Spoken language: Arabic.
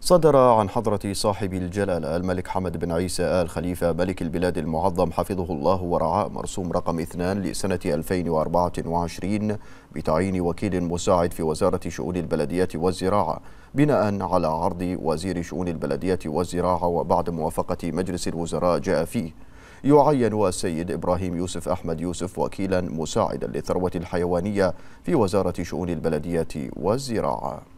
صدر عن حضرة صاحب الجلالة الملك حمد بن عيسى آل خليفة ملك البلاد المعظم حفظه الله ورعاء مرسوم رقم اثنان لسنة 2024 بتعيين وكيل مساعد في وزارة شؤون البلديات والزراعة بناء على عرض وزير شؤون البلديات والزراعة وبعد موافقة مجلس الوزراء جاء فيه يعين السيد إبراهيم يوسف أحمد يوسف وكيلا مساعدا للثروة الحيوانية في وزارة شؤون البلديات والزراعة